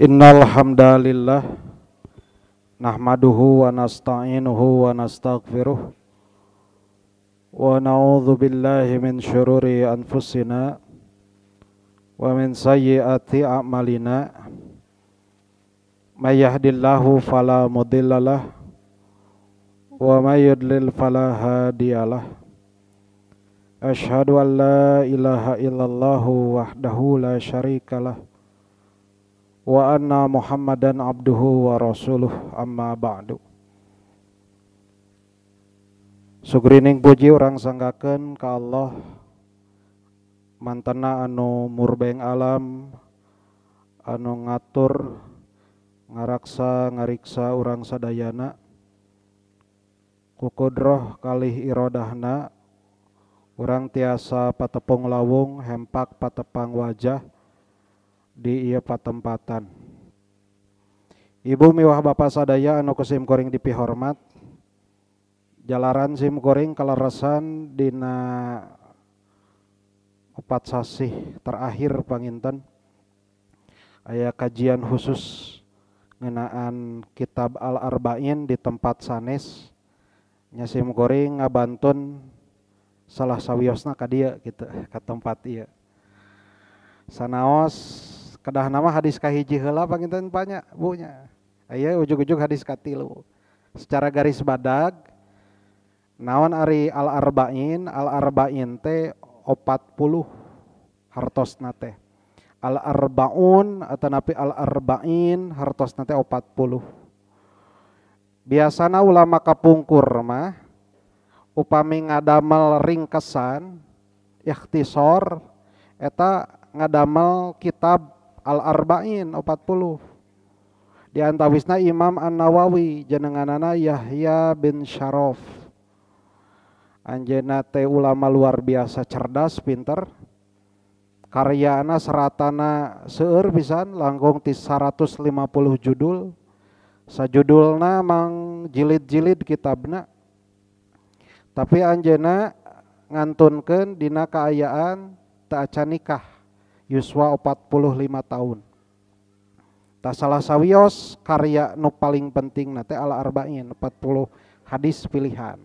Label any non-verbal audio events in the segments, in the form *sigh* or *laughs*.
Innal hamdalillah nahmaduhu wa nasta'inuhu wa nastaghfiruh wa na'udzu billahi min syururi anfusina wa min sayyiati a'malina may yahdillahu fala mudhillalah wa may yudlil fala hadiyalah asyhadu an la ilaha illallah wahdahu la syarikalah wa anna muhammadan abduhu wa rasuluh amma ba'du sugrining puji orang sanggakan ka Allah mantana anu murbeng alam anu ngatur ngaraksa ngariksa orang sadayana kukudroh kalih irodahna orang tiasa patepung lawung hempak patepang wajah di ia patempatan Ibu miwah bapak sadaya anu kesim koring dipihormat jalaran sim koring kalarasan dina opat sasih terakhir panginten ayah kajian khusus ngenaan kitab al-arba'in di tempat sanes nyasim koring ngabantun salah sawiosna kadia gitu ke tempat iya sanaos kedah nama hadis kahiji hela panginten banyak bunya ayah iya, ujuk-ujuk hadis katilu secara garis badag naon ari al arba'in al arba'in te opat puluh hartos nate al arbaun atau napi al arba'in hartos nate opat puluh biasana ulama kapungkur mah upami ngadamel ringkesan ikhtisor eta ngadamel kitab al-arba'in 40 di antawisna Imam An-Nawawi jenenganana Yahya bin Sharof. Anjena teh ulama luar biasa cerdas pinter karyana seratana seur pisan langkung ti 150 judul sajudulna mang jilid-jilid kitabna tapi anjena ngantunken dina keayaan tak nikah yuswa 45 tahun tak salah sawios karya nu paling penting nate ala arba'in 40 hadis pilihan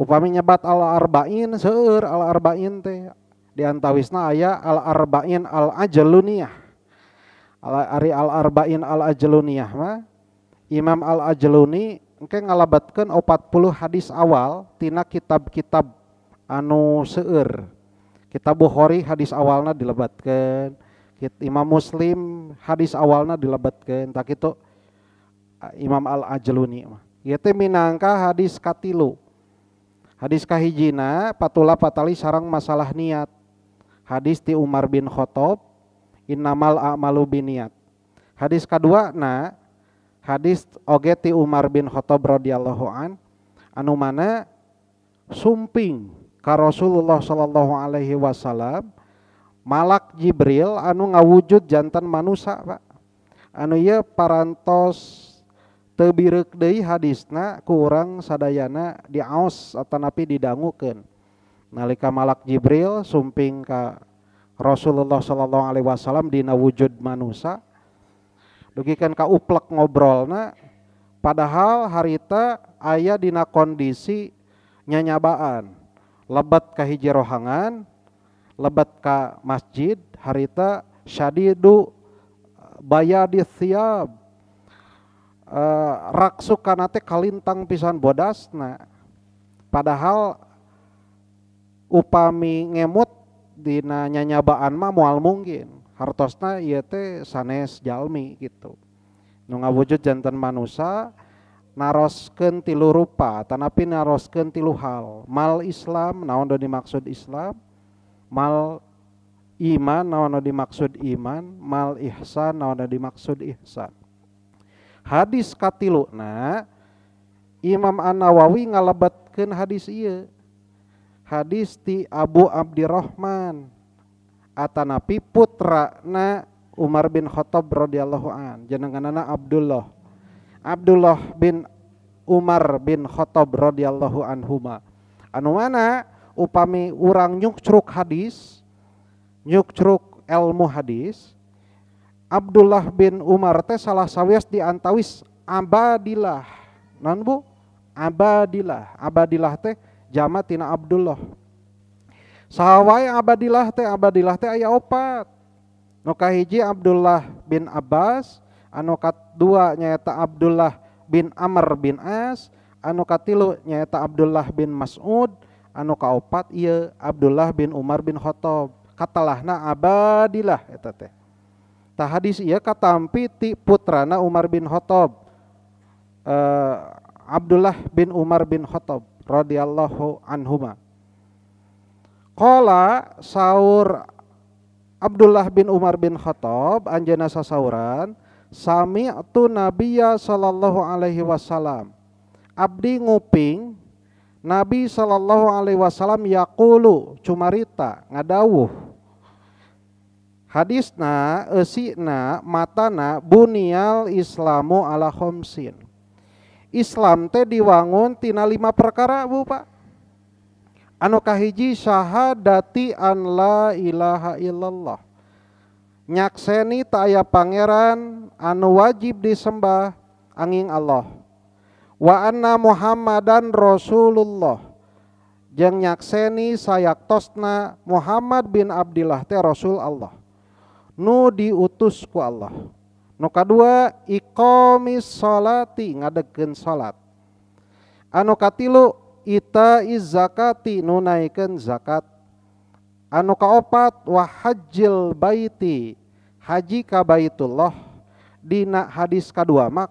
upami nyebat ala arba'in seur ala arba'in teh di antawisna aya al arba'in al ajaluniyah. ala ari al arba'in al ajaluniyah ma. Imam al ajaluni engke ngalabatkan 40 hadis awal tina kitab-kitab anu seer kita Bukhari hadis awalnya dilebatkan Imam Muslim hadis awalnya dilebatkan tak itu ah, Imam Al Ajluni mah yaitu minangka hadis katilu hadis kahijina patula patali sarang masalah niat hadis ti Umar bin Khattab innamal a'malu biniat hadis kedua na hadis oge ti Umar bin Khattab radhiyallahu an anu mana sumping ka Rasulullah sallallahu alaihi wasallam malak Jibril anu ngawujud jantan manusia Pak anu ya parantos teu bireuk deui hadisna ku urang sadayana diaos atanapi didangukeun nalika malak Jibril sumping ka Rasulullah sallallahu alaihi wasallam dina wujud manusia dugikan ka uplek ngobrolna padahal harita ayah dina kondisi nyanyabaan lebat ke hiji rohangan lebat ke masjid harita syadidu bayadi siap uh, eh, raksu kanate kalintang pisan bodasna padahal upami ngemut dina nyanyabaan mah mual mungkin hartosna iya teh sanes jalmi gitu nu wujud jantan manusia narosken tilu rupa tanapi narosken tilu hal mal Islam naon do dimaksud Islam mal iman naon do dimaksud iman mal ihsan naon do dimaksud ihsan hadis na Imam An-Nawawi ngalebatkeun hadis iya hadis ti Abu Abdirrahman atanapi putra na Umar bin Khattab radhiyallahu an jenenganana Abdullah Abdullah bin Umar bin Khattab radhiyallahu anhuma. Anu mana upami urang nyukcruk hadis, nyukcruk ilmu hadis, Abdullah bin Umar teh salah sawias diantawis abadilah. nan bu? Abadilah. Abadilah teh Jamatina Abdullah. Sawai abadilah teh abadilah teh ayah opat. Nukahiji Abdullah bin Abbas, anukat dua nyaeta Abdullah bin Amr bin As anu katilu nyaeta Abdullah bin Mas'ud anu kaopat iya Abdullah bin Umar bin Khattab na abadilah eta teh tah hadis iya katampi ti putrana Umar bin Khattab uh, Abdullah bin Umar bin Khattab radhiyallahu anhuma Kola saur Abdullah bin Umar bin Khattab anjana sasauran Sami Nabi ya sallallahu alaihi wasallam. Abdi nguping Nabi sallallahu alaihi wasallam Yakulu cumarita ngadawuh. Hadisna esina matana bunial islamu ala homsin Islam teh diwangun tina lima perkara bu pak. Anu kahiji syahadati an la ilaha illallah nyakseni tak pangeran anu wajib disembah angin Allah wa anna Muhammadan Rasulullah jeng nyakseni sayak tosna Muhammad bin Abdullah teh Rasul Allah nu diutus ku Allah nu kadua iqamis salati ngadegkeun salat anu katilu ita izakati zakati nu naikeun zakat anu kaopat wahajil baiti haji ka baitullah dina hadis kedua mak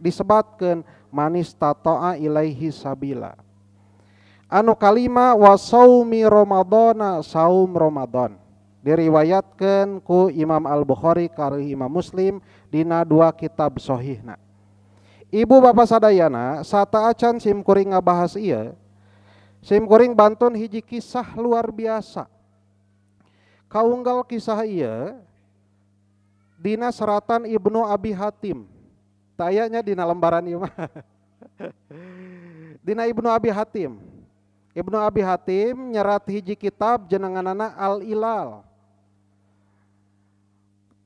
disebatkan manis tatoa ilaihi sabila anu kalima wa saumi ramadana saum ramadan diriwayatkan ku Imam Al-Bukhari kari Imam Muslim dina dua kitab sohihna Ibu Bapak Sadayana sata acan simkuring ngabahas iya simkuring bantun hiji kisah luar biasa Kaunggal kisah iya Dina seratan Ibnu Abi Hatim. Tayanya dina lembaran iya *laughs* Dina Ibnu Abi Hatim. Ibnu Abi Hatim nyerat hiji kitab jenenganana Al-Ilal.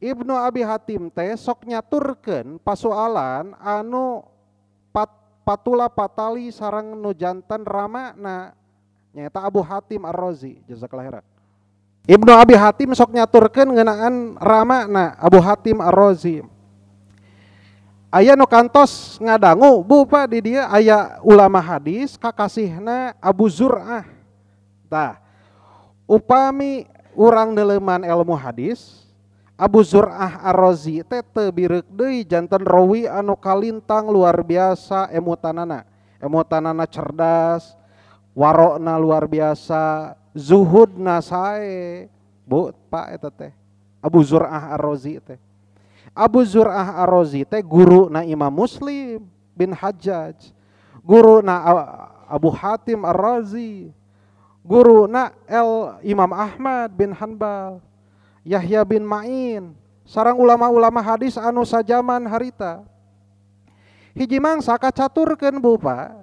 Ibnu Abi Hatim teh sok nyaturken pasualan anu pat, patula patali sarang nu jantan ramana nyata Abu Hatim Ar-Razi jasa kelahiran Ibnu Abi Hatim sok nyaturkan ngenaan Rama na Abu Hatim Ar-Razi. Ayah no kantos ngadangu bu pak di dia ayah ulama hadis kakasihna Abu Zur'ah. Tah. Upami orang deleman ilmu hadis Abu Zur'ah Ar-Razi tete birek rowi jantan rawi anu kalintang luar biasa emutanana. Emutanana cerdas, warokna luar biasa, zuhud nasae bu pak eta teh Abu Zur'ah Ar-Razi teh Abu Zur'ah Ar-Razi teh guru na Imam Muslim bin Hajjaj guru na Abu Hatim Ar-Razi guru na El Imam Ahmad bin Hanbal Yahya bin Ma'in sarang ulama-ulama hadis anu sajaman harita hiji mangsa kacaturkeun Bu Pak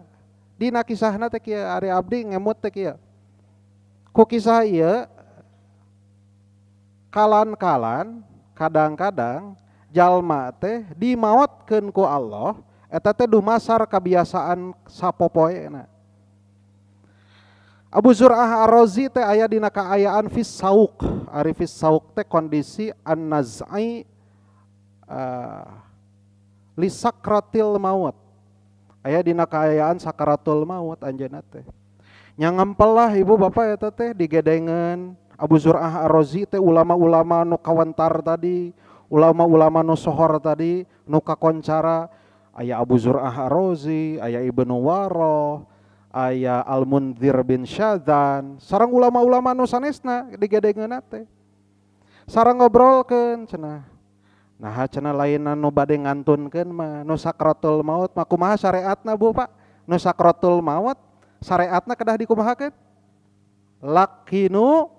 dina kisahna teh kieu ari abdi ngemut teh kieu ku kisah kalan-kalan kadang-kadang jalma teh dimawatkan ku Allah eta teh dumasar kebiasaan sapopoena Abu Zur'ah Ar-Razi teh aya dina kaayaan fis sauk ari fis sauk teh kondisi an-naz'i uh, eh, lisakratil maut aya dina kaayaan sakaratul maut anjeuna teh nyampel lah ibu bapak ya teteh digedengan Abu Zur'ah Ar-Razi teh ulama-ulama nu kawentar tadi, ulama-ulama nu sohor tadi, nu kakoncara aya Abu Zur'ah Ar-Razi, aya Ibnu Waro aya Al-Munzir bin Syadzan, sarang ulama-ulama nu sanesna digedengeunna teh. Sarang ngobrolkeun cenah. Nah cina lain nu bade ngantunkeun mah nu sakratul maut mah kumaha Bu Pak? Nu sakratul maut kada kedah dikumahakeun? Lakinu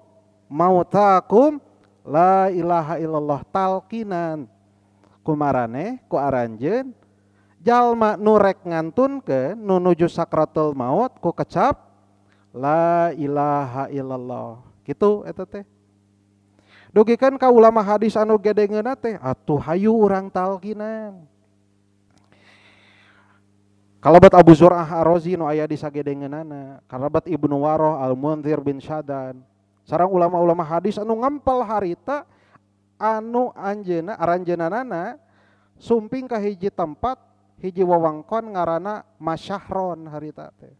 mautakum la ilaha illallah talkinan kumarane ku jalma nurek ngantun ke nunuju sakratul maut ku kecap la ilaha illallah gitu eta teh dugikan ka ulama hadis anu gedengeuna teh atuh hayu urang talkinan Kalabat Abu Zur'ah Ar-Razi nu aya di sagedengeunana, kalabat Ibnu Waroh Al-Munzir bin Syadan. Sarang ulama-ulama hadis anu ngampal harita anu anjeuna aranjeunana sumping ka hiji tempat hiji wewengkon ngarana Masyahron harita teh.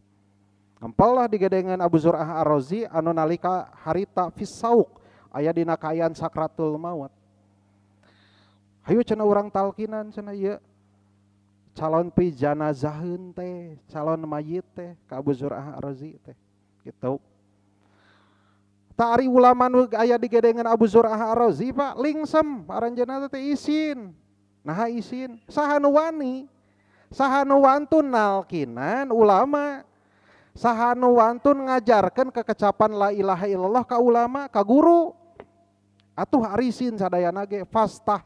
Ngampal lah digedengan Abu Zur'ah Ar-Razi anu nalika harita fisauk aya dina kaayaan sakratul maut. Hayu cenah urang talkinan cenah ieu iya calon pi janazahun teh calon mayit teh ka Abu Zur'ah Arzi teh gitu Tari ulama nu aya digedengan Abu Zur'ah Arzi Pak lingsem aranjeunna teh isin nah isin saha nu wani saha nu wantun nalkinan ulama saha nu wantun ngajarkeun kekecapan la ilaha illallah ka ulama ka guru Atuh arisin sadayana ge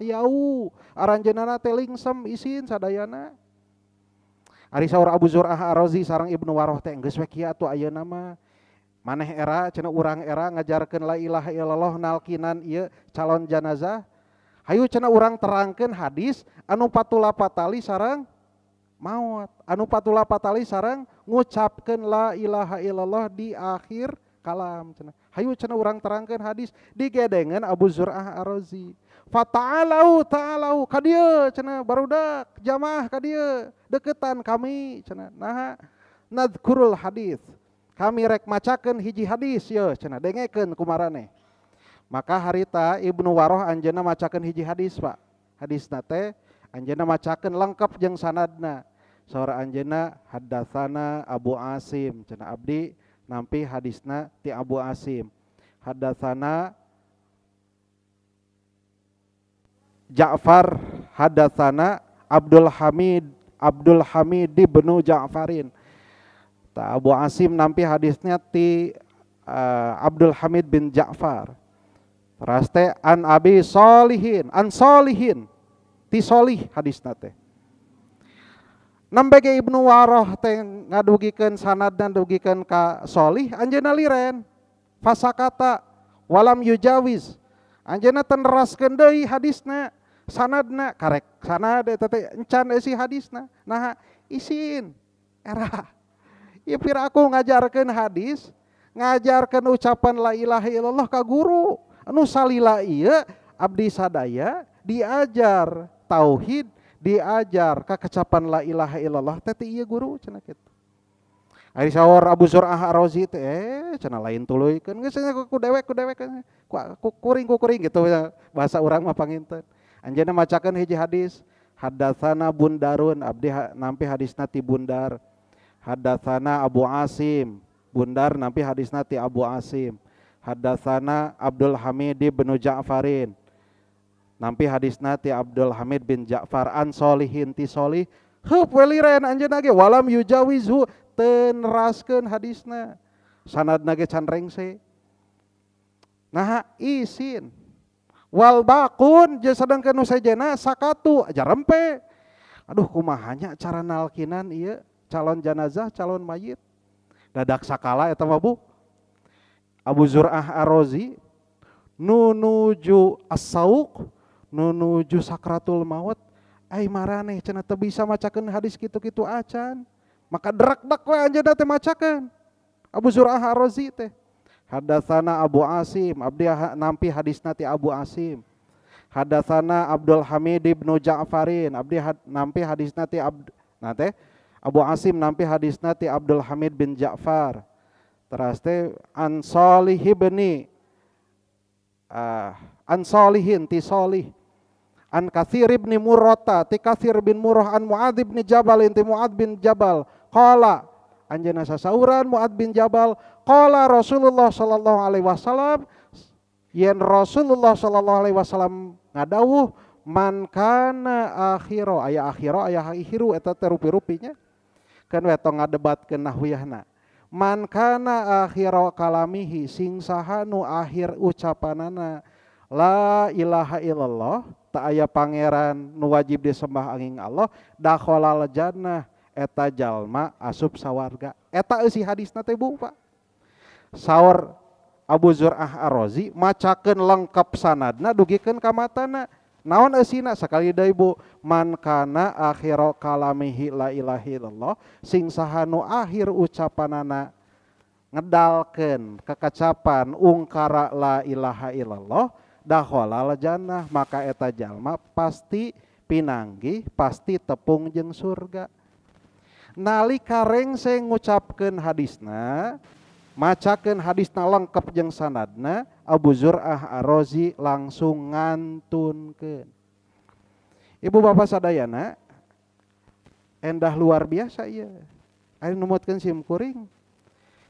yau Aranjeunana teh lingsem isin sadayana. Ari saur Abu Zur'ah Ar-Razi sareng Ibnu Waroh teh geus we kieu atuh ayeuna mah. Maneh era cenah urang era ngajarkeun la ilaha illallah nalkinan ieu calon jenazah. Hayu cenah urang terangkeun hadis anu patula patali sareng maut. Anu patula patali sareng ngucapkeun la ilaha illallah di akhir kalam cina. Hayu cina orang terangkan hadis di gedengan Abu Zur'ah Arozi. Fata'alau ta'alau kadia cina barudak jamaah kadia deketan kami cina. Nah nadkurul hadis. Kami rek macakan hiji hadis ya cina dengeken kumarane. Maka harita Ibnu Waroh anjena macakan hiji hadis pak. Hadis nate anjena macakan lengkap jeng sanadna. Seorang anjena haddatsana Abu Asim cina abdi nampi hadisna ti Abu Asim hadatsana Ja'far hadatsana Abdul Hamid Abdul Hamid ibnu Ja'farin Ta Abu Asim nampi hadisnya ti uh, Abdul Hamid bin Ja'far Raste an Abi Solihin, an Solihin, ti Solih hadisna teh nambege Ibnu Waroh teh ngadugikan dan dugikan ka Solih anjena liren. fasa kata, walam yujawis. Anjena teneras kendai hadisna sanadna karek sanad Tete encan esi hadisna. Nah, isin era. ya pira aku ngajarkan hadis, ngajarkan ucapan la ilaha illallah ka guru anu salila iya abdi sadaya diajar tauhid diajar kakacapan la ilaha illallah teh iya guru cenah kitu Ari sawor Abu Zur'ah ar teh eh cenah lain tuluykeun geus ku dewek ku dewek ku kuring ku kuring gitu ya, bahasa urang mah panginten anjeunna macakeun hiji hadis hadatsana Bundarun abdi nampi hadisna ti Bundar hadatsana Abu Asim Bundar nampi hadisna ti Abu Asim hadatsana Abdul Hamid bin Ja'farin ja Nampi hadis ti Abdul Hamid bin Ja'far an solihin ti solih. Hup weliren anjen nage walam ten rasken hadisna. Sanad nage can rengse. Nah, isin. Wal bakun jeung sadengkeun nu sakatu sakatu rempe Aduh kumahanya cara nalkinan iya calon janazah calon mayit. Dadak sakala ya mah Bu. Abu Zur'ah Arozi nunuju as nunuju sakratul maut ai marane cenah teu bisa macakeun hadis kitu-kitu acan maka derak-dak we anjeunna teh macakeun Abu Zur'ah Ar-Razi teh Hadatsana Abu Asim abdi nampi hadisna ti Abu Asim Hadatsana Abdul Hamid ibnu Ja'farin abdi had, nampi hadisna ti Abd nah Abu Asim nampi hadisna ti Abdul Hamid bin Ja'far teras teh an Salih ibni uh, an ti Salih an kasir bin Murrata ti kasir bin Murrah an muad bin Jabal inti muad bin Jabal qala anjana sasauran muad bin Jabal qala Rasulullah sallallahu alaihi wasallam yen Rasulullah sallallahu alaihi wasallam ngadawuh man kana akhiro aya akhiro aya akhiru eta terupi rupinya kan ngadebat ke nahwiyahna man kana akhiro kalamihi sing sahanu akhir ucapanana la ilaha illallah eta ayah pangeran nu wajib disembah anging Allah dakholal jannah eta jalma asup sawarga eta eusi hadisna teh Bu Pak saur Abu Zur'ah Ar-Razi lengkap sanadna dugikan kamatana matana naon eusina sakali deui Bu man kana akhira kalamihi la ilaha illallah sing sahanu akhir ucapanana ngedalken kekacapan ungkara la ilaha illallah daholal jannah maka eta jalma pasti pinanggi pasti tepung jeng surga nalika rengseng ngucapkeun hadisna macakeun hadisna lengkap jeng sanadna Abu Zur'ah Arozi langsung ngantunkeun Ibu bapak sadayana endah luar biasa ya ari numutkeun sim kuring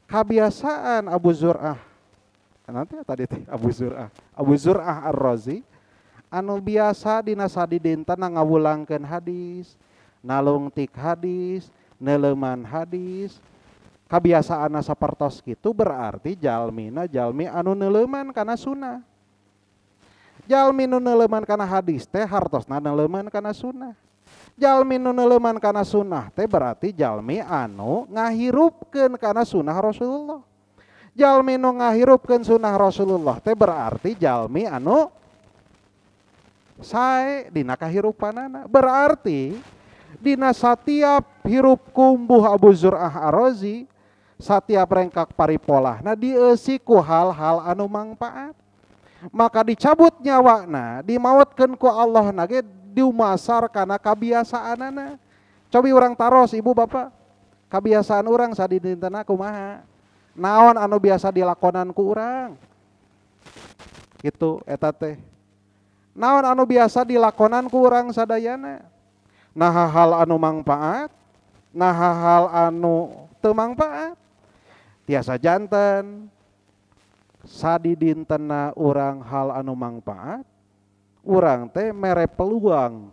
kebiasaan Abu Zur'ah nanti ya tadi Abu Zur'ah Abu Zur'ah Ar-Razi anu biasa dina sadidinta na ngawulangkeun hadis nalungtik hadis neleman hadis kebiasaan sapertos gitu berarti jalmina jalmi anu neleman karena sunnah jalmi nu neleman karena hadis teh hartosna neleman karena sunnah jalmi nu neleman karena sunnah teh berarti jalmi anu ngahirupkeun karena sunnah Rasulullah jalmi nu ngahirupkeun sunnah Rasulullah teh berarti jalmi anu sae dina kahirupanana berarti dina setiap hirup kumbuh Abu Zur'ah Arozi setiap rengkak paripolah nah diesiku hal-hal anu mangpaat, maka dicabut nyawakna dimawatkan ku Allah nage diumasar karena kebiasaan anak cobi orang taros ibu bapak kebiasaan orang di dintena kumaha naon anu biasa dilakonan ku urang gitu eta teh naon anu biasa dilakonan ku urang sadayana nah hal anu manfaat nah hal anu temangpaat, tiasa jantan sadi dintena urang hal anu manfaat urang teh mere peluang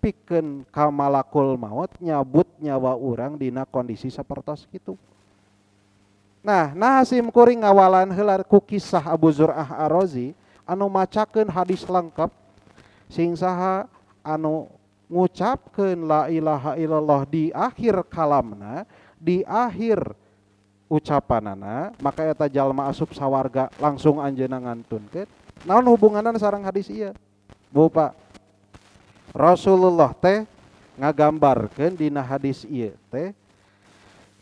pikeun kamalakul maut nyabut nyawa urang dina kondisi sapertos kitu Nah, nahasim kuring ngawalan helar ku kisah Abu Zur'ah Arozi anu macakeun hadis lengkap sing saha anu ngucapkeun la ilaha illallah di akhir kalamna, di akhir ucapanana, maka eta jalma asup sawarga langsung anjeunna ngantunkeun. Naon hubunganan sarang hadis iya? Bu Rasulullah teh ngagambarkeun dina hadis ieu teh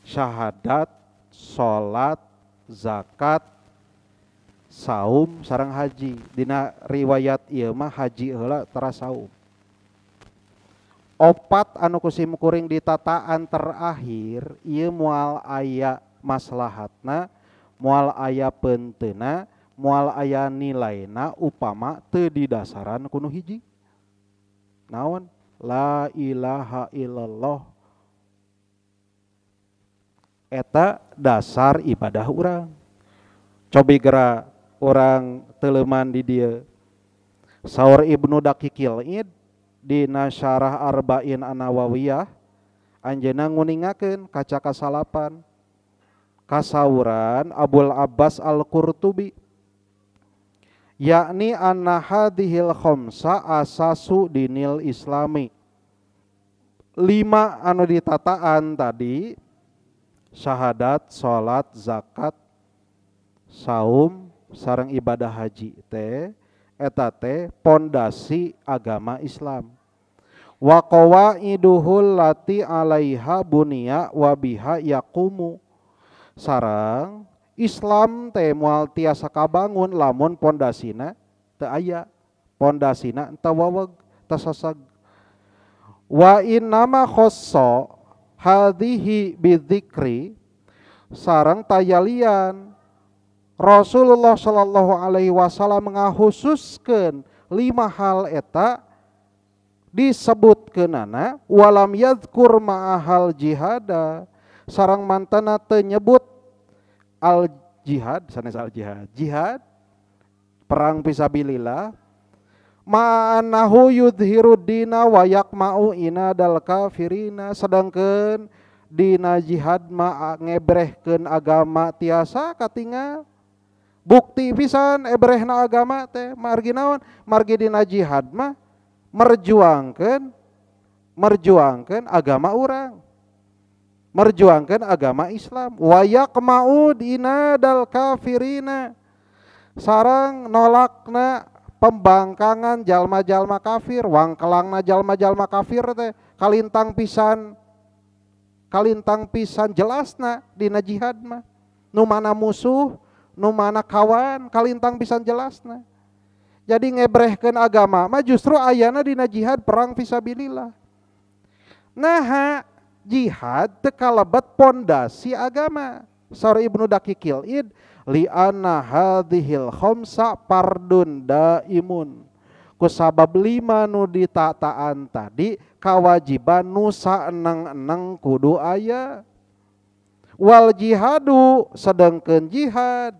syahadat salat zakat saum sarang haji dina riwayat ieu mah haji heula teras saum opat anu kusim kuring di tataan terakhir ieu mual aya maslahatna mual aya pentena mual aya nilaina upama teu di dasaran kuno hiji naon la ilaha illallah eta dasar ibadah orang cobi gerak orang teleman di dia saur Ibnu Dakikil id di nasyarah arba'in anawawiyah anjena nguningakeun kaca kasalapan kasauran Abul Abbas Al-Qurtubi yakni anna hadhil khomsa asasu dinil islami lima anu ditataan tadi syahadat salat zakat saum sarang ibadah haji teh etate pondasi agama Islam wa qawaiduhul lati alaiha bunia wabiha yakumu sarang Islam teh moal tiasa kabangun lamun pondasina teu aya pondasina teu waweg tasasag wa innama khosso hadihi bidzikri sarang tayalian Rasulullah Shallallahu Alaihi Wasallam mengahususkan lima hal eta disebut kenana walam yadkur ma'ahal jihada sarang mantana tenyebut al jihad sanes al jihad jihad perang pisabilillah ma'anahu yudhiru dina wa yakma'u inadal kafirina sedangkan dina jihad ma ngebrehkeun agama tiasa katingal bukti pisan ebrehna agama teh margi naon margi dina jihad mah merjuangkeun merjuangkeun agama orang merjuangkan agama Islam wayak mau dina dal kafirina sarang nolakna pembangkangan jalma-jalma kafir uang kelangna jalma-jalma kafir teh kalintang pisan kalintang pisan jelasna dina jihad mah nu mana musuh nu mana kawan kalintang pisan jelasna jadi ngebrehkan agama mah justru ayana dina jihad perang fisabilillah nah jihad teu kalebet pondasi agama sore Ibnu Dakikil id li'anna hadhil khamsa pardun daimun kusabab lima nu ditataan tadi kawajiban nu saeneng-eneng kudu aya wal jihadu sedangkan jihad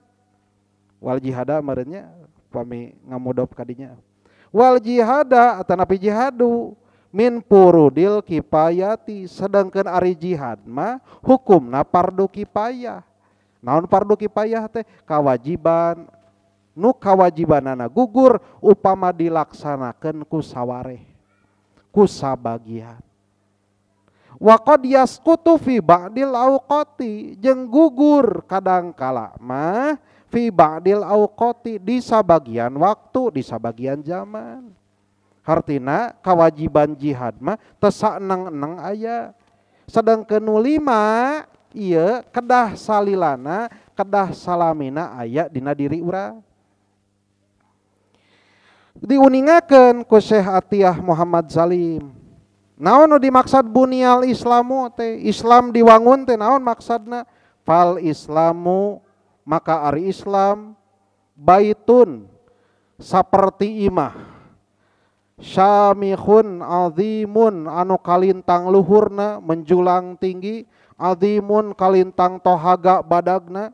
wal jihada marinya pami ngamudop kadinya wal jihada atanapi jihadu min purudil kipayati sedangkan ari jihad mah hukumna pardu kipayah naon fardu kipayah teh kawajiban nu kawajibanana gugur upama dilaksanakan ku saware ku sabagian waqad yasqutu fi ba'dil auqati jeung gugur kadang kala mah fi ba'dil auqati di sabagian waktu di sabagian zaman hartina kewajiban jihad mah tesak neng neng aya sedang kenulima ia kedah salilana kedah salamina aya dina diri ura diuningaken ku Syekh Atiyah Muhammad Salim naon nu dimaksud bunial islamu te islam diwangun te naon maksadna fal islamu maka ari islam baitun seperti imah Syamikhun azimun anu kalintang luhurna menjulang tinggi adimun kalintang tohaga badagna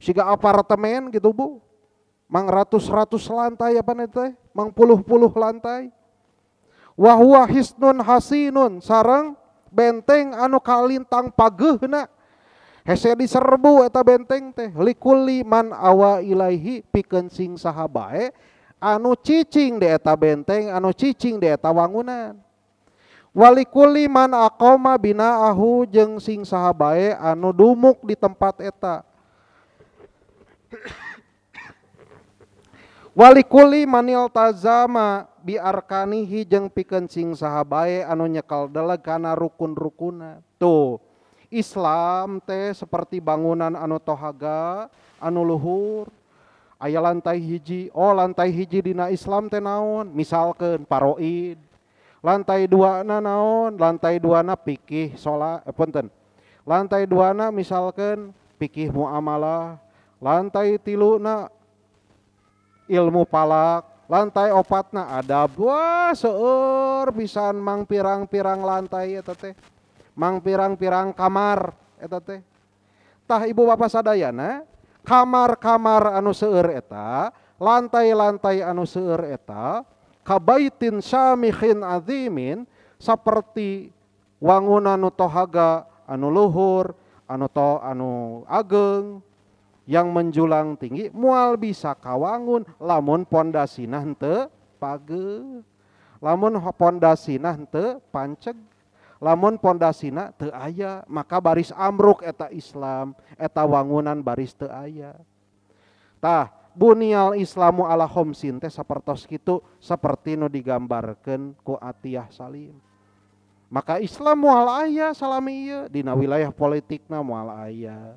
siga apartemen gitu bu mang ratus-ratus lantai apa nih mang puluh-puluh lantai wahwa hisnun hasinun sarang benteng anu kalintang pagehna hese diserbu eta benteng teh likuli man awa ilaihi pikeun sing sahabae anu cicing di eta benteng anu cicing di eta wangunan walikuli man akoma ahu jeng sing sahabae anu dumuk di tempat eta walikuli manil tazama biarkanihi jeng piken sing sahabae anu nyekal deleg kana rukun-rukuna tuh Islam teh seperti bangunan anu tohaga anu luhur aya lantai hiji oh lantai hiji dina Islam teh naon misalkan paroid lantai dua na naon lantai dua na pikih sholat eh, punten lantai dua na misalkan pikih muamalah lantai tilu na ilmu palak lantai opat na adab wah seur pisan mang pirang-pirang lantai eta teh mang pirang-pirang kamar eta teh tah ibu bapak sadayana kamar-kamar anu seur eta lantai-lantai anu seur eta kabaitin syamikhin azimin seperti wangunan anu tohaga anu luhur anu to anu ageng yang menjulang tinggi mual bisa kawangun lamun pondasina hente page lamun pondasina hente panceg lamun pondasina te aya maka baris amruk eta Islam eta wangunan baris te aya tah bunial islamu ala homsin teh sapertos kitu seperti nu digambarkan ku atiyah salim maka islam mual ayah salami iya dina wilayah politikna mual ayah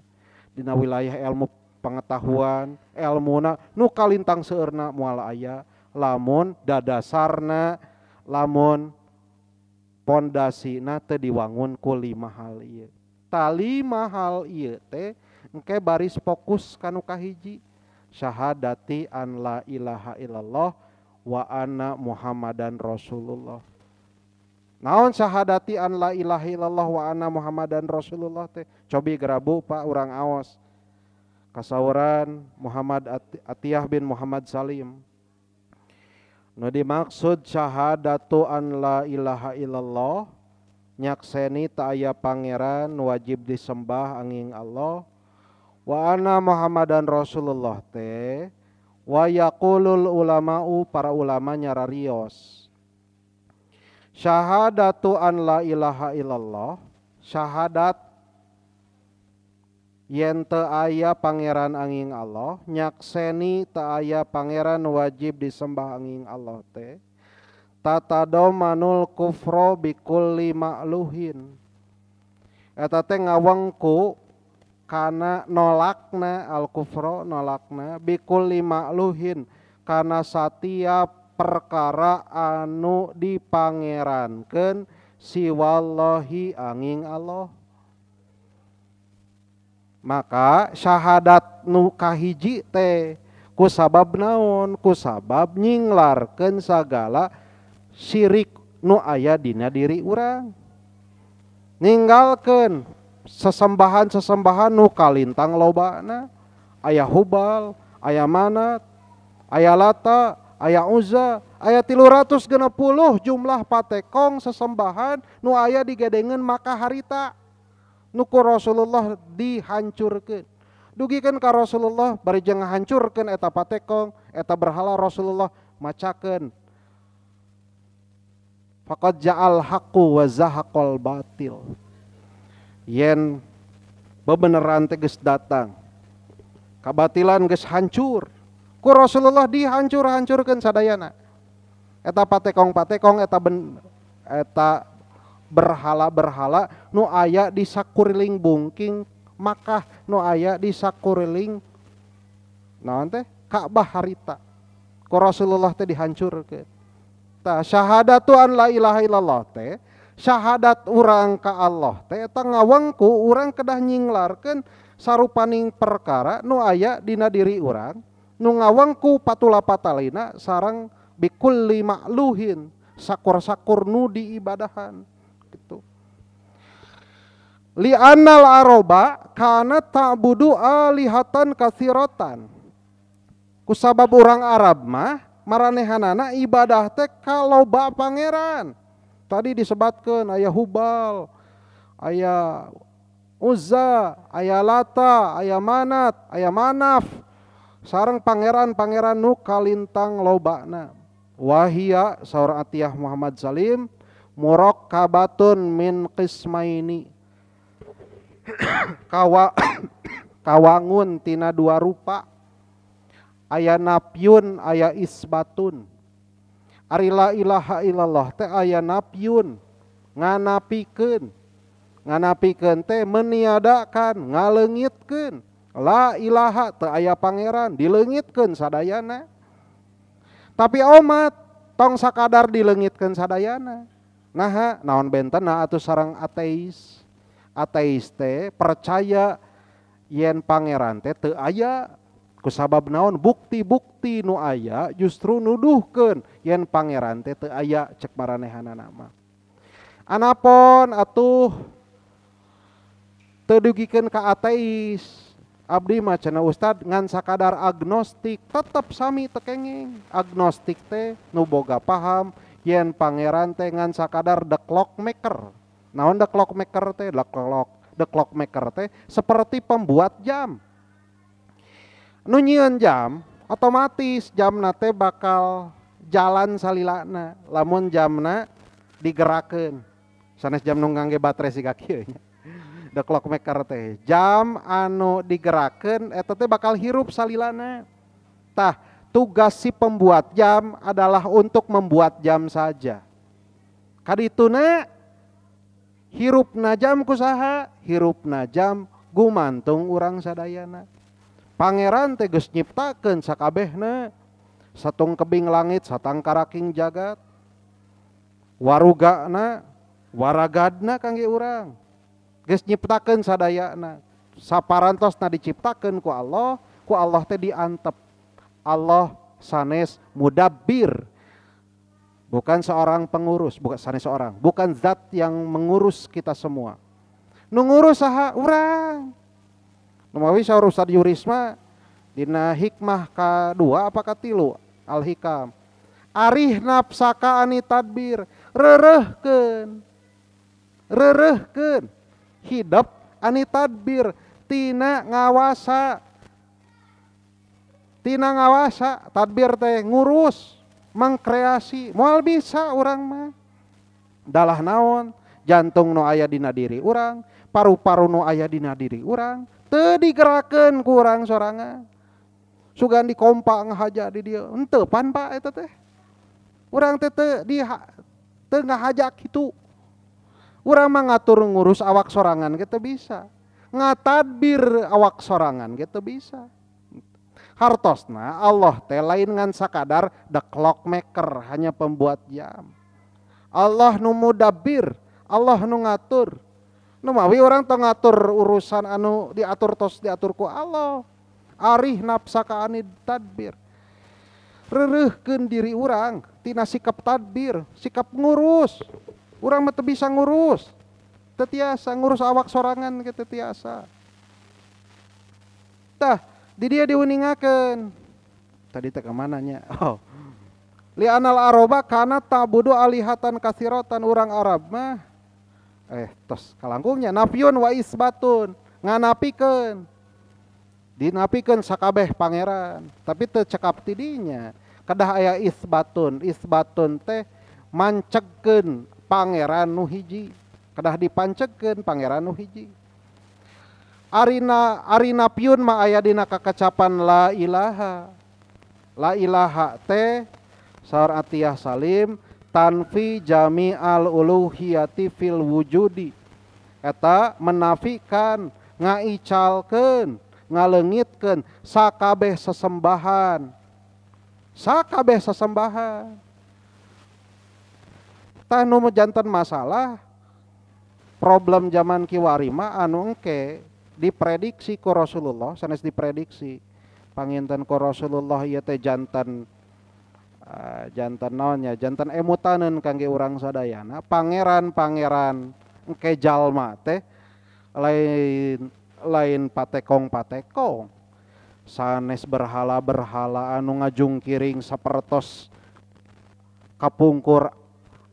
dina wilayah ilmu pengetahuan ilmu na nu kalintang seurna mual ayah lamun dadasarna lamun pondasina teh diwangun ku lima hal iya tali mahal iya teh engke baris fokus kanu kahiji hiji syahadati an la ilaha illallah wa anna muhammadan rasulullah naon syahadati an la ilaha illallah wa anna muhammadan rasulullah teh cobi gerabu pak orang awas kasauran Muhammad Atiyah bin Muhammad Salim nu dimaksud syahadatu an la ilaha illallah nyakseni tak aya pangeran wajib disembah anging Allah wa anna Muhammadan Rasulullah te, wa yaqulul ulama'u para ulama nyara rios syahadatu an la ilaha illallah syahadat yen te aya pangeran angin Allah nyakseni te aya pangeran wajib disembah angin Allah teh tatado manul kufro bikulli makluhin eta teh ngawengku ya nolakna alqufro nolakna bikullima luhin karena Saia perkara anu di Pangeranken si wallhi aning Allah Hai maka syahadat nukahhijite ku sabab naonku sabab nyinglarken sagala siirik Nu aya dina diri urang meninggalkan sesembahan-sesembahan nu kalintang lobana ayah hubal, ayah manat, ayah lata, ayah uzza, ayah tilu ratus genep puluh jumlah patekong sesembahan nu ayah digedengen maka harita nuku Rasulullah dihancurkan dugikan ke Rasulullah bari jangan hancurkan eta patekong eta berhala Rasulullah macakan Fakat ja'al haqqu wa zahakol batil yen bebeneran teges datang kabatilan ges hancur ku Rasulullah dihancur-hancurkan sadayana eta patekong patekong eta ben eta berhala-berhala nu ayak di sakuriling bungking maka nu ayak di sakuriling naon teh Ka'bah harita ku Rasulullah teh dihancurkan, ta syahadatu an la ilaha illallah teh syahadat orang ke Allah teeta ngawangku orang kedah nyinglarkan sarupaning perkara nu aya dina diri orang nu ngawangku patula patalina sarang bikul lima luhin sakur-sakur nu diibadahan gitu Li anal aroba karena tak budu alihatan kasiratan kusabab orang Arab mah maranehanana ibadah teh kalau ba pangeran Tadi disebatkan ayah Hubal, ayah Uzza, ayah Lata, ayah Manat, ayah Manaf. Sarang pangeran-pangeran nu kalintang lobakna. Wahia saur Atiyah Muhammad Salim kabatun min qismaini. *coughs* Kawa *coughs* kawangun tina dua rupa. ayah napyun, ayah isbatun. Ari la ilaha illallah te aya napyun nganapikeun nganapikeun te meniadakan ngalengitkeun la ilaha te aya pangeran dilengitkeun sadayana tapi omat tong sakadar dilengitkeun sadayana naha naon benten nah atuh sarang ateis ateis teh percaya yen pangeran te teu aya kusabab naon bukti-bukti nu aya justru nuduhkan yen pangeran teh teu aya cek maranehanna nama anapon atuh teu ka ateis abdi mah cenah ustad ngan sakadar agnostik tetap sami tekenging agnostik teh nu boga paham yen pangeran teh ngan sakadar the clock maker naon the clock maker teh the clock the clock maker teh seperti pembuat jam nunyian jam otomatis jam nate bakal jalan salilana lamun jamna digerakkan sanes jam nunggangge baterai siga kakinya *laughs* the clockmaker teh jam anu digerakkan eta teh bakal hirup salilana tah tugas si pembuat jam adalah untuk membuat jam saja kadituna hirupna jam kusaha hirupna jam gumantung urang sadayana Pangeran teges nyiptakan sakabehna sattung kebing langit satang karaking jagat warugana waragadna kangge urang geus nyiptakeun sadayana saparantosna diciptakeun ku Allah ku Allah teh diantep Allah sanes mudabbir bukan seorang pengurus bukan sanes seorang bukan zat yang mengurus kita semua nu ngurus saha urang Numawi saur Ustaz Yurisma dina hikmah kedua apa tilu al hikam arih nafsaka ani tadbir rerehkeun rerehkeun hidup ani tadbir tina ngawasa tina ngawasa tadbir teh ngurus mengkreasi moal bisa orang mah dalah naon jantung no aya dina diri orang paru-paru no aya dina diri orang digerakkan kurang sorangan sugan dikompang ngahaja di dia ente pan pak itu teh orang tete te, di tengah hajak itu orang mengatur ngurus awak sorangan kita bisa ngatadbir awak sorangan kita bisa hartosna Allah teh lain ngan sakadar the clockmaker hanya pembuat jam Allah nu mudabbir Allah nu ngatur Numawi orang tong ngatur urusan anu diatur tos diaturku Allah. Arih nafsaka anid tadbir. Rereuhkeun diri urang tina sikap tadbir, sikap ngurus. orang mah bisa ngurus. tetiasa ngurus awak sorangan ke tetiasa Tah, di dia diuningakeun. Tadi teh ka mananya? *laughs* Oh. Li anal aroba karena tabudu alihatan kasirotan orang Arab mah eh tos kalangkungnya nafyun wa isbatun nganapikeun dinapikeun sakabeh pangeran tapi teu cekap tidinya kedah aya isbatun isbatun teh mancekeun pangeran nu hiji kedah dipancekeun pangeran nu hiji Arina Arina piun mah aya dina kakacapan la ilaha la ilaha teh saur Atiyah Salim tanfi jami al uluhiyati fil wujudi eta menafikan ngaicalkeun ngalengitkeun sakabeh sesembahan sakabeh sesembahan tanu jantan masalah problem zaman kiwarima anu engke diprediksi ku Rasulullah sanes diprediksi panginten ku Rasulullah ieu teh jantan Ah, jantan naonnya jantan emutanen kangge urang sadayana pangeran-pangeran ke jalma teh lain lain patekong patekong sanes berhala berhala anu ngajungkiring sapertos kapungkur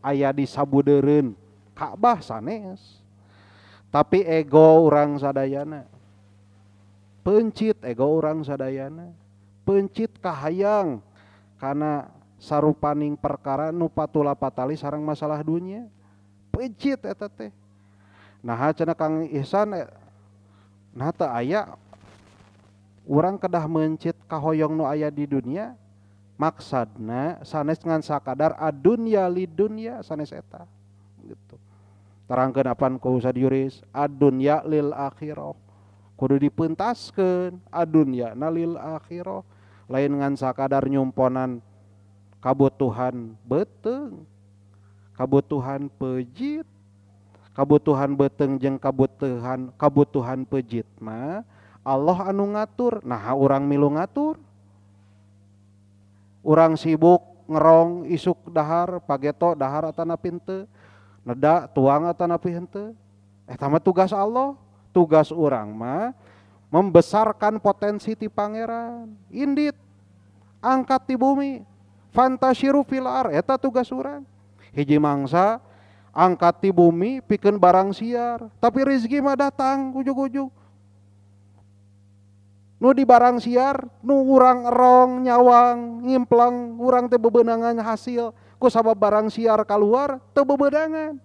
ayah di sabuderen Ka'bah sanes tapi ego orang sadayana pencit ego orang sadayana pencit kahayang karena sarupaning perkara nupatula patali sarang masalah dunia pecit eta teh nah cina kang ihsan eh, nah teu aya orang kedah mencit kahoyong nu aya di dunia maksadna sanes ngan sakadar adunya li dunia sanes eta gitu terangkan apaan kuhusa diuris adunya lil akhirah kudu dipentaskan adunya na lil akhirah lain ngan sakadar nyumponan kabutuhan beteng kabutuhan pejit kabutuhan beteng jeng kabutuhan kabutuhan pejit ma Allah anu ngatur nah orang milu ngatur orang sibuk ngerong isuk dahar pageto dahar atana pinte neda tuang atana pinte eh sama tugas Allah tugas orang ma membesarkan potensi ti pangeran indit angkat di bumi Fantashiru filar eta tugas orang Hiji mangsa angkat ti bumi pikeun barang siar, tapi rezeki mah datang ujug-ujug. Nu di barang siar, nu urang erong nyawang ngimplang urang teh bebenangan hasil ku sabab barang siar keluar teu bebenangan.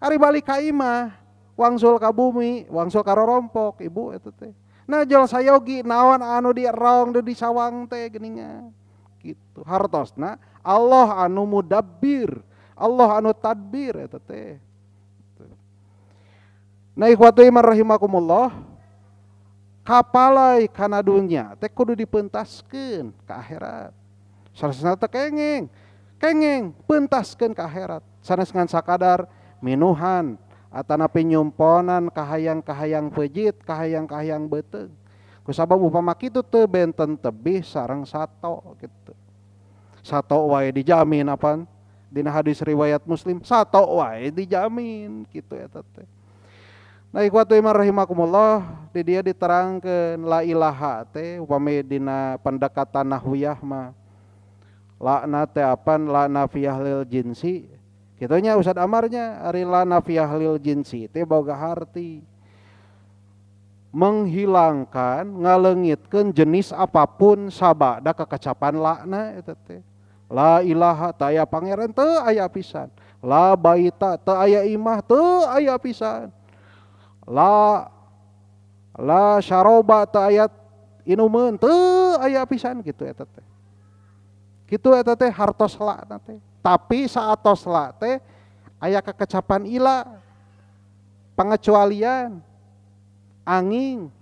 Ari balik ka imah, wangsul ka bumi, wangsul ka rompok ibu eta teh. Nah jol sayogi naon anu di erong di sawang teh geningan gitu hartosna Allah anu mudabbir Allah anu tadbir eta teh gitu. Nah ikhwatu iman rahimakumullah kapalai kana dunya teh kudu dipentaskeun ka akhirat. Sanesna teh kenging, kenging pentaskeun ka akhirat. Sanes ngan sakadar minuhan atanapi nyumponan kahayang-kahayang pejit, kahayang-kahayang beteg kusabab upama kitu teu benten tebih sarang sato gitu sato wae dijamin apa? dina hadis riwayat muslim sato wae dijamin gitu ya teh Nah ikhwatu iman rahimakumullah di dia diterangkan la ilaha te upami dina pendekatan nahwiyah la na te apan la nafiyah lil jinsi kitunya Ustaz Amarnya ari la nafiyah lil jinsi teh boga harti menghilangkan ngalengitkan jenis apapun sabada kekacapan lakna eta teh la ilaha taya pangeran te aya pisan la baita te aya imah te aya pisan la la syaroba te aya inuman te aya pisan gitu etete teh gitu etete teh hartos lakna teh tapi saatos lak teh aya kekecapan ila pengecualian angin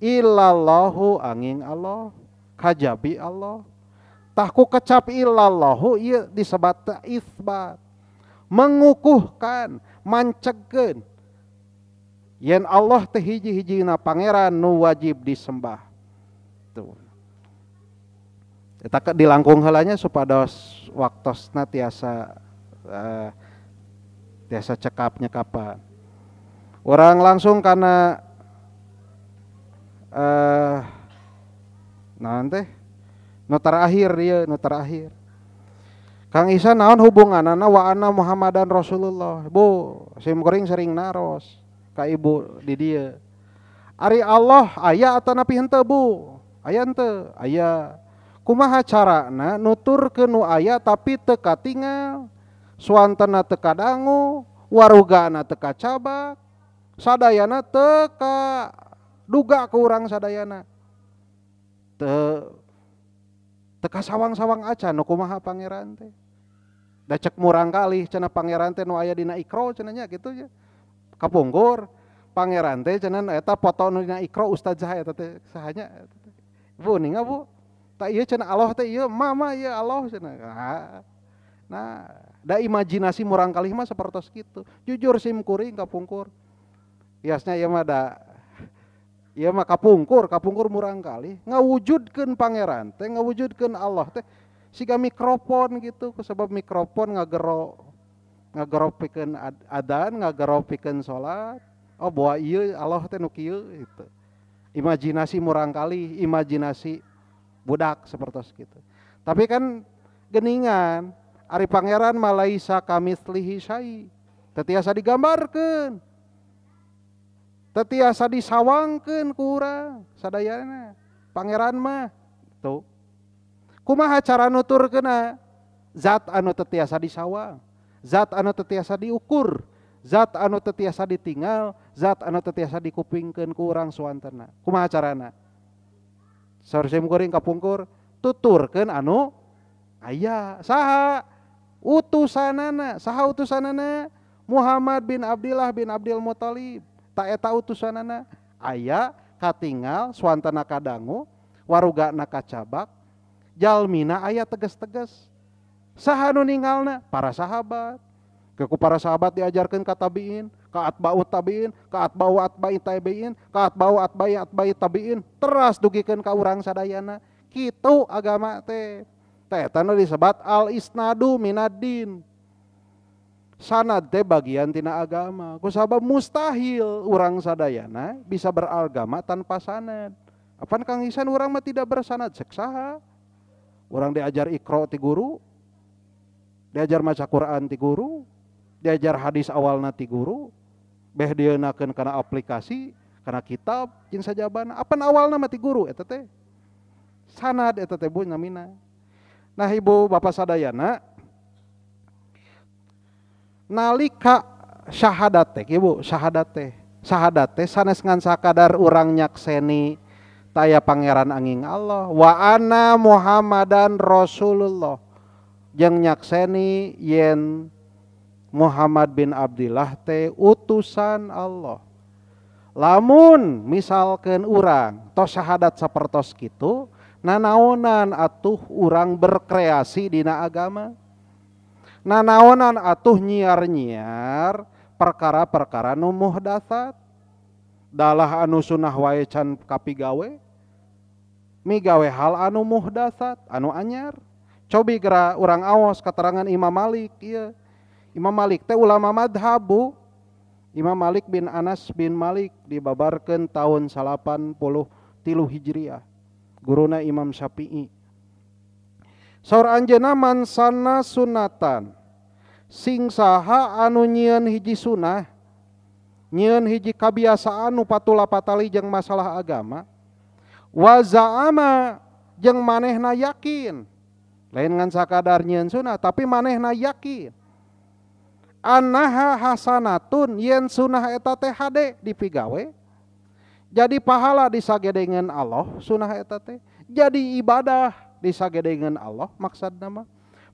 ilallahu angin Allah kajabi Allah tahku kecap ilallahu iya disebut isbat mengukuhkan mancegen yen Allah teh hiji-hijina pangeran nu wajib disembah tuh eta dilangkung halanya supados waktosna tiasa uh, tiasa cekap nyekapan orang langsung karena uh, eh, nanti nu terakhir dia nu terakhir Kang Isa naon hubunganana wa ana Muhammadan Rasulullah. Bu, sim sering naros ka ibu di dia. Ari Allah ayah atau napi henteu bu? ayah henteu, aya. Kumaha carana nutur ke nu aya tapi teka tinggal Suantana teu kadangu, warugana teka cabak sadayana teu duga ke orang sadayana te teka sawang-sawang acan nu kumaha pangeran teh dacek murang kali cenah pangeran teh nu aya dina ikro nya gitu ya kapungkur pangeran teh cina eta foto nu dina ikro ustazah eta teh sahanya bu ninga bu tak iya cenah Allah teh iya mama iya Allah cina nah da imajinasi murang kali mah seperti itu jujur sim kuring kapungkur biasanya iya mah da Iya mah kapungkur, kapungkur murang kali. Ngawujudkan pangeran teh, ngawujudkan Allah teh. Siga mikrofon gitu, sebab mikrofon ngagero ngagero pikeun adan, ngagero pikeun sholat, Oh bahwa iya Allah teh nu itu, Imajinasi murang kali, imajinasi budak seperti itu. Tapi kan geningan, Ari Pangeran Malaysia kamislihi syai. Tetiasa digambarkan. tinggalasa disawaken kurang sedayana Pangeran mah tuh kuma acara anu turkena zat anu teasa dis sawwang zat an teasa diukur zat anu teasa ditinggal zat an teasa dikupingkan kurang suawanana kuma acara anakungkur tuturkan anu ayaah sah utusan sah utusanana Muhammad bin Abduldillah bin Abdil Muthalib Tak eta utusanana aya katingal swantana kadangu waruga nakacabak jalmina aya tegas-tegas sahanu ningalna para sahabat keku para sahabat diajarkan ka tabiin ka atba'u tabiin ka atba'u atba'i tabiin ka atba'u atba'i atba'i tabiin teras dugikan ka orang sadayana kitu agama teh teh disebut al isnadu minadin sanad teh bagian tina agama. Kusaba mustahil orang sadayana bisa beragama tanpa sanad. Apaan Kang Isan orang mah tidak bersanad seksaha. Orang diajar ikro ti guru, diajar maca Quran ti guru, diajar hadis awalna ti guru, beh dienakeun kana aplikasi, kana kitab jeung sajabana. Apaan awalna mah ti guru eta teh? Sanad eta teh bu namina. Nah ibu bapak sadayana nalika syahadate ya bu syahadate syahadate sanes ngan sakadar urang nyakseni taya pangeran angin Allah wa ana Muhammadan Rasulullah yang nyakseni yen Muhammad bin Abdullah teh utusan Allah lamun misalkan urang tos syahadat sapertos gitu nanaonan atuh urang berkreasi dina agama nanaonan atuh nyiar-nyiar perkara-perkara nu dasat dalah anu sunah wae can kapigawe migawe hal anu dasat anu anyar cobi gera orang awas keterangan Imam Malik iya Imam Malik teh ulama madhabu Imam Malik bin Anas bin Malik dibabarkan tahun puluh tilu hijriah guruna Imam Syafi'i Saur anjeuna mansana sunatan. Sing saha anu nyieun hiji sunah, nyieun hiji kabiasaan upatula patali jeng masalah agama. wazaama jeng jeung manehna yakin. Lain ngan sakadar nyieun sunah tapi manehna yakin. Anaha hasanatun yen sunah etate teh hade dipigawe. Jadi pahala disagedengan Allah sunah etate, Jadi ibadah disage dengan Allah maksud namama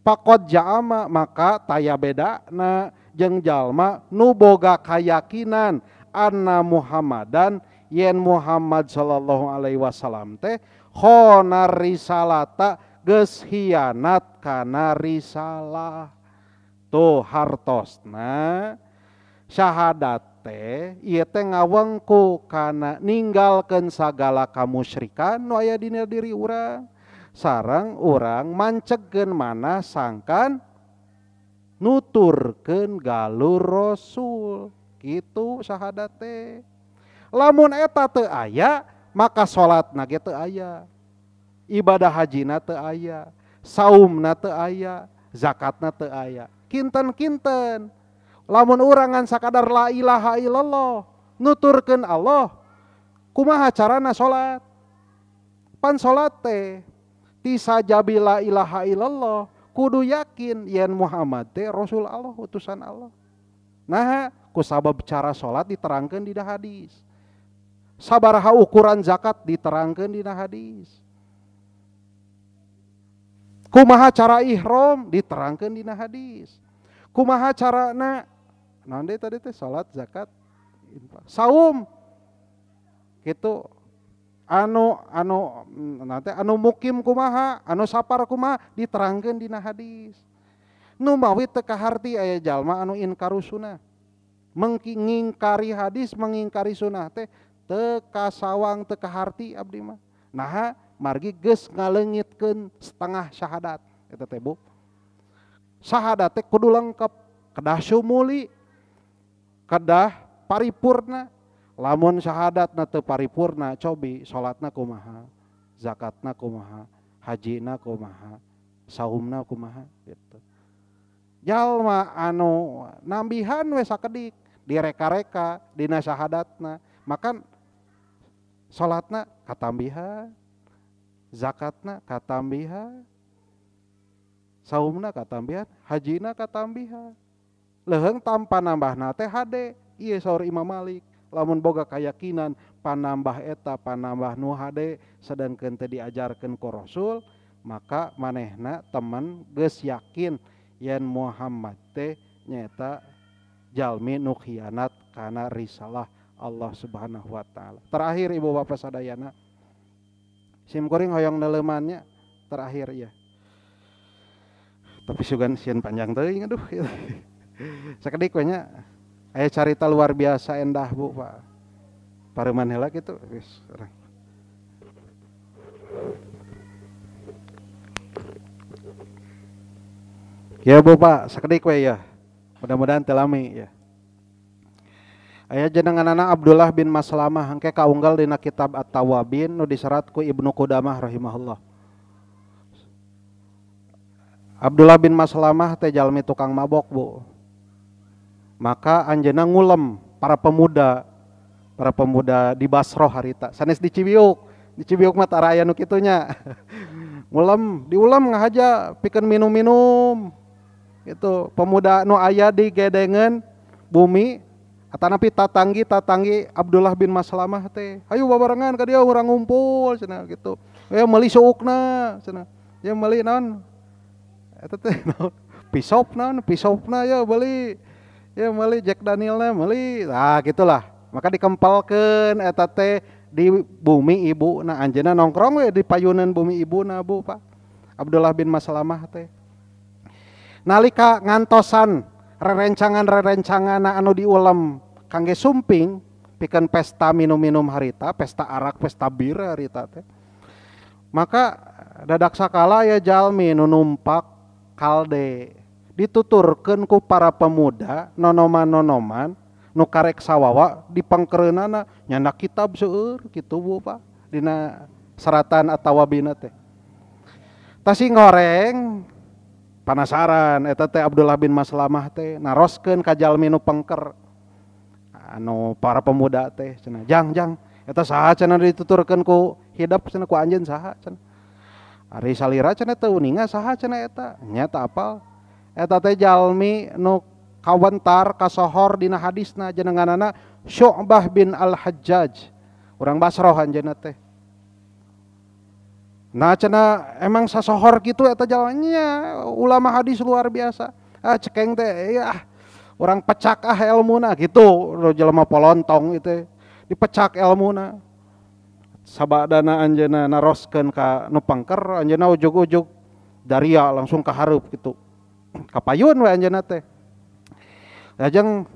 pakot jama maka taya beda na jengjallma nuboga kayakakinan Anna Muhammaddan yen Muhammad Shallallahu Alaihi Wasallam tehkho rialata gekhianatkana risalah tuh hartos nah syhadat ia te ngawengkukana meninggal ke sagala kamusyrika No aya di diriura sarang orang mancegen mana sangkan nuturken galur Rasul gitu sahadate. lamun eta ayah aya maka salat nage ayah aya ibadah hajina nate aya saumna nate aya zakatna nate aya kinten-kinten lamun urangan sakadar la ilaha illallah nuturkan Allah kumaha carana salat pan salat teh tisa jabi la ilaha illallah kudu yakin yen Muhammad teh Rasul Allah utusan Allah nah ku sabab cara salat diterangkan di hadis sabaraha ukuran zakat diterangkan di hadis kumaha cara ihram diterangkan di hadis kumaha cara na nanti tadi teh salat, zakat saum gitu anu anu nanti anu mukim kumaha anu sapar kumaha diterangkan dina hadis nu mawi teka harti ayah jalma anu inkaru sunnah mengingkari hadis mengingkari sunnah teh teka sawang teka harti abdi mah nah margi geus ngalengitkeun setengah syahadat itu tebo syahadat teh kudu lengkap kedah sumuli kedah paripurna lamun syahadat teu paripurna cobi salatna kumaha zakatna kumaha hajina kumaha saumna kumaha gitu jalma anu nambihan we sakedik direka-reka dina syahadatna makan salatna katambihan zakatna katambihan saumna katambihan hajina katambihan leheng tanpa nambah nate hade iya sahur Imam Malik lamun boga keyakinan panambah eta panambah nuhade sedangkan tadi ajarkan ku Rasul maka manehna teman ges yakin yen Muhammad teh nyata jalmi nu khianat karena risalah Allah Subhanahu wa taala. Terakhir Ibu Bapak sadayana simkuring hoyong nelemannya terakhir ya. Tapi sugan sian panjang teuing aduh. *laughs* Sakedik we nya Ayah carita luar biasa endah bu pak. Pareman hela gitu. Ya bu pak, sekedik ya. Mudah-mudahan telami ya. Ayah jenengan anak Abdullah bin Maslamah hangke kaunggal dina kitab At-Tawabin nu diserat Ibnu Qudamah rahimahullah. Abdullah bin Maslamah teh jalmi tukang mabok, Bu maka anjena ngulem para pemuda para pemuda di Basroh harita sanes di Cibiuk di Cibiuk mata raya nu kitunya *laughs* ngulem diulam ngahaja pikeun minum-minum itu pemuda nu aya di gedengan bumi atanapi tatanggi tatanggi Abdullah bin Maslamah teh ayo babarengan ka dia urang ngumpul cenah gitu ya meuli suukna cenah ya meuli naon eta teh naon *laughs* pisop naon pisopna ya beli ya meli Jack Danielnya meli nah gitulah maka dikempalkan etate di bumi ibu nah anjena nongkrong we di payunan bumi ibu nah bu pak Abdullah bin Maslamah teh nalika ngantosan rencangan-rencangan nah anu diulam kangge sumping pikan pesta minum-minum harita pesta arak pesta bir harita teh maka dadak sakala ya jalmi numpak kalde dituturkan ku para pemuda nonoman-nonoman nu karek sawawa di pangkerenana nyana kitab seueur gitu bu pak dina seratan atau bina teh tasi ngoreng penasaran eta teh Abdullah bin Maslamah teh naroskeun ka jalmi nu pengker anu para pemuda teh cenah jang jang eta saha cenah dituturkeun ku hidap cenah ku anjeun saha cenah Ari salira cenah teu uninga saha cenah eta nyata apal eta teh jalmi nu kawentar kasohor dina hadisna jenenganana Syu'bah bin Al-Hajjaj orang basrohan anjeunna teh Nah cina emang sasohor gitu eta jalannya ulama hadis luar biasa. Ah cekeng teh ya orang ah. pecak ah elmuna gitu jelema polontong itu dipecak elmuna sabadana anjena naroskeun ka nu pangker anjena ujug-ujug daria langsung ka hareup gitu kapayun we anjeunna teh lajeng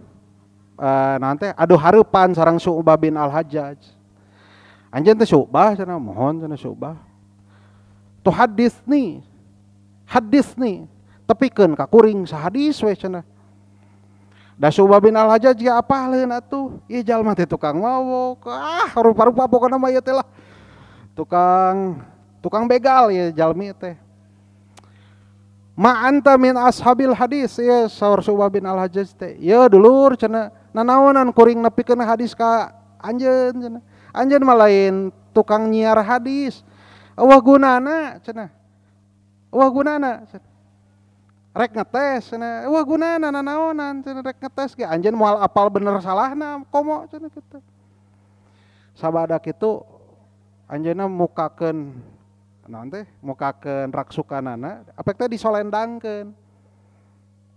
eh, nanti aduh harapan sarang Su'bah bin Al-Hajjaj anjeun teh Su'bah cenah mohon cenah Su'bah tuh hadis nih hadis nih tepikeun ka kuring sahadis we cenah Da Su'bah bin Al-Hajjaj ya apa lain atuh ieu jalma teh tukang mawok ah rupa-rupa pokoknya mah ieu teh lah tukang tukang begal ya jalmi teh Ma anta min ashabil hadis ya saur Subah bin Al Hajjaj teh. Ya dulur cenah nanaonan kuring nepikeun hadis ka anjeun cenah. Anjeun mah lain tukang nyiar hadis. Wah gunana cenah. Wah gunana cenah. Rek ngetes cenah. Wah gunana nanaonan cenah rek ngetes ge anjeun moal apal bener salahna komo cenah kitu. Sabada kitu anjeunna mukakeun nanti muka raksuka raksukanana apek teh disolendangkan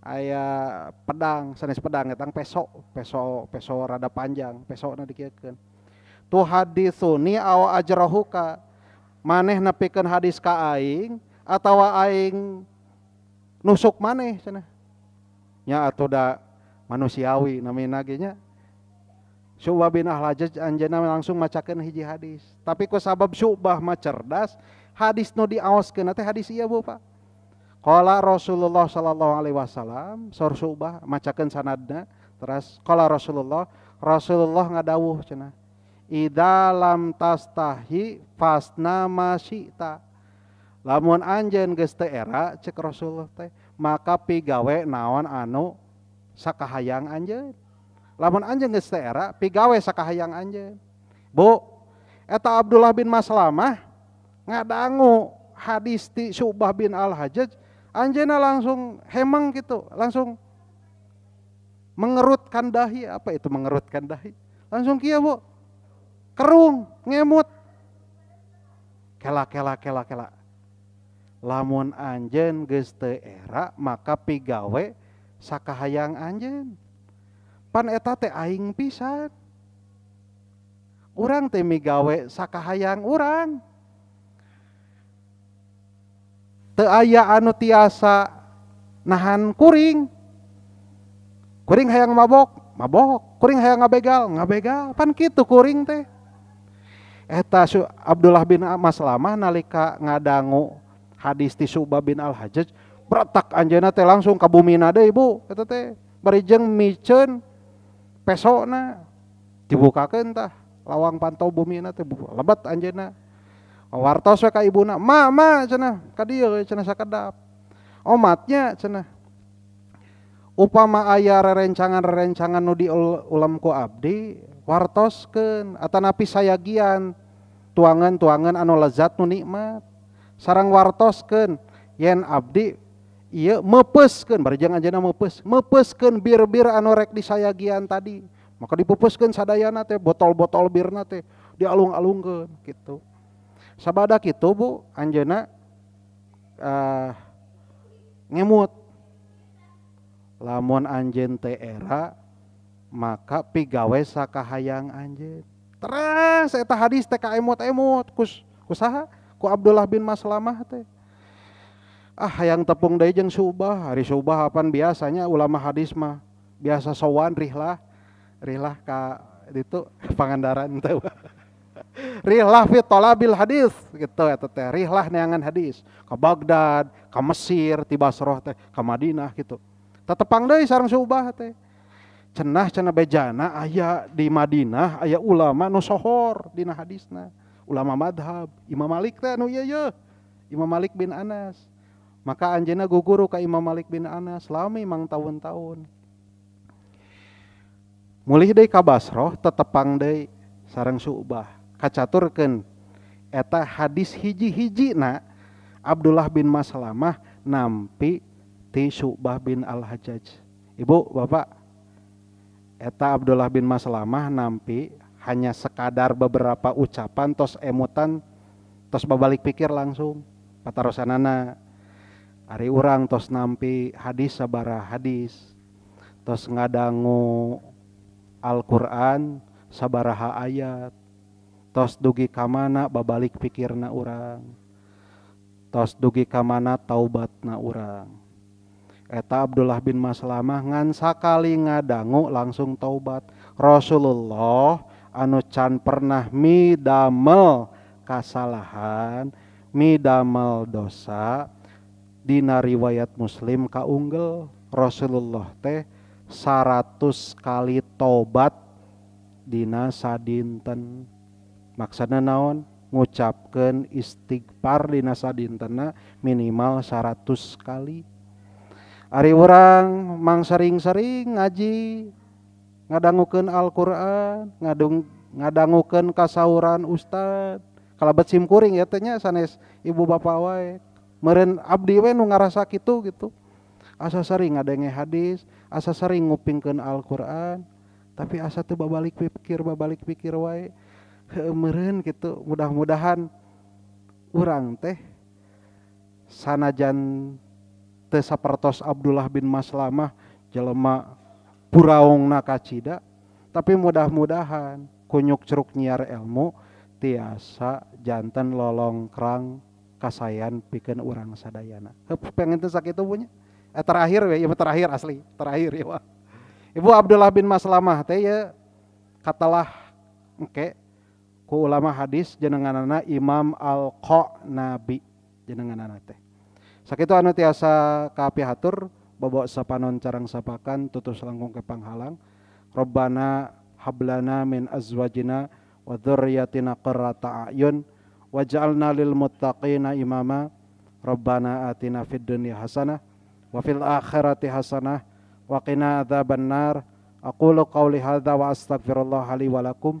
ayah pedang sanes pedang etang peso peso peso rada panjang peso na dikieukeun tu hadisuni awa ajrahuka maneh nepikeun hadis ka aing atawa aing nusuk maneh sana, nya atau da manusiawi namina ge nya Syubah bin Ahlajaj anjena langsung macakan hiji hadis. Tapi ku sabab Syubah macerdas cerdas, hadis nu diaoskeun teh hadis iya Bu Pak. Kala Rasulullah sallallahu alaihi wasallam sor subah macakan sanadna terus kala Rasulullah Rasulullah ngadawuh cina Ida lam tastahi fasna masyita lamun anjen geus teu era cek Rasulullah teh maka pigawe naon anu sakahayang anjen lamun anjen geus teu era pigawe sakahayang anjen Bu eta Abdullah bin Maslamah ngadangu hadis ti Subah bin Al-Hajjaj, anjena langsung hemang gitu, langsung mengerutkan dahi, apa itu mengerutkan dahi? Langsung kia bu, kerung, ngemut. Kela, kela, kela, kela. Lamun anjen geste era, maka pigawe sakahayang anjen. Pan eta teh aing pisan. Urang teh migawe sakahayang urang te aya anu tiasa nahan kuring kuring hayang mabok mabok kuring hayang ngabegal ngabegal pan kitu kuring teh eta Abdullah bin Amas nalika ngadangu hadis ti Suba bin Al Hajjaj beretak anjena teh langsung kabumi bumi nada ibu eta teh jeng micen pesona dibuka tah lawang pantau bumi nate lebat anjena wartos we ka ibuna ma ma cenah ka dieu cenah sakedap omatnya cenah upama aya rerencangan-rerencangan nu diulam ku abdi wartoskeun atanapi sayagian tuangan-tuangan anu lezat nu nikmat sarang wartoskeun yen abdi ieu mepeuskeun barjang anjeunna mepes, mepeuskeun bir-bir anu rek disayagian tadi maka dipupuskeun sadayana teh botol-botol birna teh dialung-alungkeun gitu sabada gitu bu anjena uh, eh, ngemut lamun anjen teh era maka pigawe sakahayang anjen terus eta hadis teka emot emot kus kusaha ku Abdullah bin Maslamah teh ah hayang tepung deui subah hari subah apaan biasanya ulama hadis mah biasa sowan rihlah rihlah ka itu *laughs* pangandaran teh rihlah fi tolabil hadis gitu ya teh rihlah neangan hadis ke Baghdad ke Mesir tiba Basrah teh ke Madinah gitu tetepang sarang sareng subah teh cenah cenah bejana ayah di Madinah ayah ulama nu sohor dina hadisna ulama madhab Imam Malik teh nu iya Imam Malik bin Anas maka anjena guguru ka Imam Malik bin Anas lami mang tahun-tahun mulih deui ka Basrah tetepang deui sareng Subah kacaturkan eta hadis hiji-hiji na Abdullah bin Maslamah nampi ti Syubah bin Al-Hajjaj Ibu, Bapak eta Abdullah bin Maslamah nampi hanya sekadar beberapa ucapan tos emutan tos babalik pikir langsung Kata Rosanana hari urang tos nampi hadis sabara hadis tos ngadangu Al-Quran sabaraha ayat tos dugi kamana babalik pikirna urang tos dugi kamana taubat na urang eta Abdullah bin Maslamah ngan sakali ngadangu langsung taubat Rasulullah anu can pernah midamel kasalahan midamel dosa dina riwayat muslim kaunggel Rasulullah teh 100 kali tobat dina sadinten maksana naon ngucapkan istighfar di di sadintena minimal 100 kali Ari orang mang sering-sering ngaji ngadangukan Al-Qur'an ngadung ngadangukan kasauran ustad kalebet simkuring ya tanya sanes ibu bapak wae meren abdi wae nu ngarasa gitu gitu asa sering ngadenge hadis asa sering ngupingkan Al-Qur'an tapi asa tuh babalik pikir babalik pikir wae keemeren gitu mudah-mudahan orang teh sanajan teh sapertos Abdullah bin Maslamah jelema puraung nakacida tapi mudah-mudahan kunyuk ceruk nyiar ilmu tiasa jantan lolong kerang kasayan bikin orang sadayana pengen teh itu punya eh, terakhir ya terakhir asli terakhir ya Ibu Abdullah bin Maslamah teh ya katalah oke. okay, ku ulama hadis jenenganana Imam al Nabi jenenganana teh. Sakitu anu tiasa hatur bobo sapanon carang sapakan tutus langkung kepanghalang. Rabbana hablana min azwajina wa dzurriyyatina qurrata a'yun waj'alna lil muttaqina imama. Rabbana atina fid dunya hasanah wa fil akhirati hasanah wa qina adzabannar. Aqulu qawli hadza wa astaghfirullah li wa lakum.